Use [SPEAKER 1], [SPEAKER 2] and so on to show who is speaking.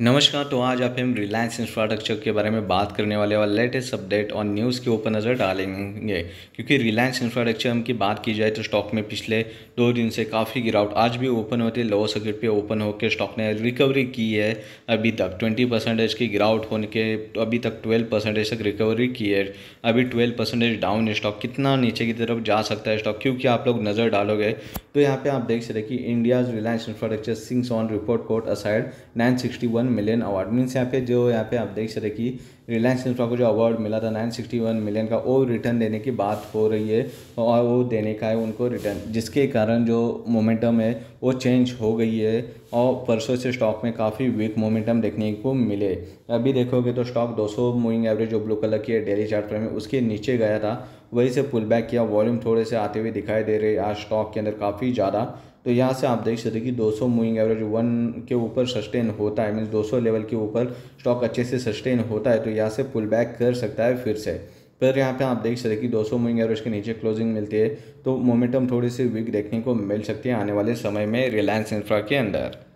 [SPEAKER 1] नमस्कार तो आज आप हम रिलायंस इंफ्रास्ट्रक्चर के बारे में बात करने वाले और लेटेस्ट अपडेट और न्यूज़ के ऊपर नज़र डालेंगे क्योंकि रिलायंस इंफ्रास्ट्रक्चर की बात की जाए तो स्टॉक में पिछले दो दिन से काफ़ी गिरावट आज भी ओपन होते लोअर सर्किट पे ओपन होकर स्टॉक ने रिकवरी की है अभी तक ट्वेंटी परसेंटेज की गिरावट होने के अभी तक ट्वेल्व परसेंटेज तक रिकवरी की है अभी ट्वेल्व परसेंटेज डाउन स्टॉक कितना नीचे की तरफ जा सकता है स्टॉक क्योंकि आप लोग नज़र डालोगे तो यहाँ पर आप देख सकते कि India's Reliance Infrastructure signs on report quote aside nine sixty one one million award means यहाँ पे जो यहाँ पे आप देख सकते कि रिलायंस इंफ्रा को जो अवार्ड मिला था नाइन सिक्सटी वन मिलियन का वो रिटर्न देने की बात हो रही है और वो देने का है उनको रिटर्न जिसके कारण जो मोमेंटम है वो चेंज हो गई है और परसों से स्टॉक में काफ़ी वीक मोमेंटम देखने को मिले अभी देखोगे तो स्टॉक 200 मूविंग एवरेज जो ब्लू कलर की है डेली चार्ट में उसके नीचे गया था वहीं से पुल बैक किया वॉल्यूम थोड़े से आते हुए दिखाई दे रहे आज स्टॉक के अंदर काफ़ी ज़्यादा तो यहाँ से आप देख सकते कि 200 मूविंग एवरेज वन के ऊपर सस्टेन होता है मीन्स 200 लेवल के ऊपर स्टॉक अच्छे से सस्टेन होता है तो यहाँ से पुल बैक कर सकता है फिर से पर यहाँ पे आप देख सकते कि 200 मूविंग एवरेज के नीचे क्लोजिंग मिलती है तो मोमेंटम थोड़ी सी वीक देखने को मिल सकती है आने वाले समय में रिलायंस इंफ्रा के अंदर